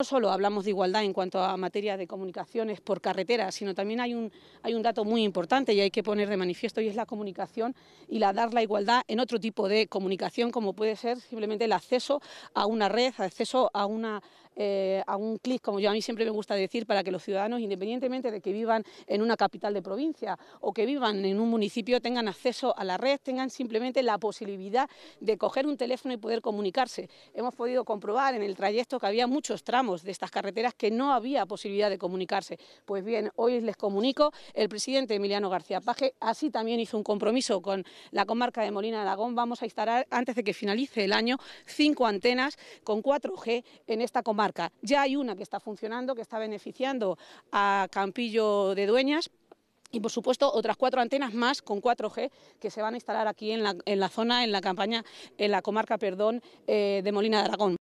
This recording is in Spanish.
No solo hablamos de igualdad en cuanto a materia de comunicaciones por carretera, sino también hay un, hay un dato muy importante y hay que poner de manifiesto y es la comunicación y la dar la igualdad en otro tipo de comunicación como puede ser simplemente el acceso a una red, acceso a una eh, a un clic, como yo a mí siempre me gusta decir, para que los ciudadanos, independientemente de que vivan en una capital de provincia o que vivan en un municipio, tengan acceso a la red, tengan simplemente la posibilidad de coger un teléfono y poder comunicarse. Hemos podido comprobar en el trayecto que había muchos tramos de estas carreteras que no había posibilidad de comunicarse. Pues bien, hoy les comunico, el presidente Emiliano García Paje así también hizo un compromiso con la comarca de Molina de Aragón. Vamos a instalar, antes de que finalice el año, cinco antenas con 4G en esta comarca ya hay una que está funcionando, que está beneficiando a Campillo de Dueñas, y por supuesto otras cuatro antenas más con 4G que se van a instalar aquí en la, en la zona, en la campaña, en la comarca, perdón, eh, de Molina de Aragón.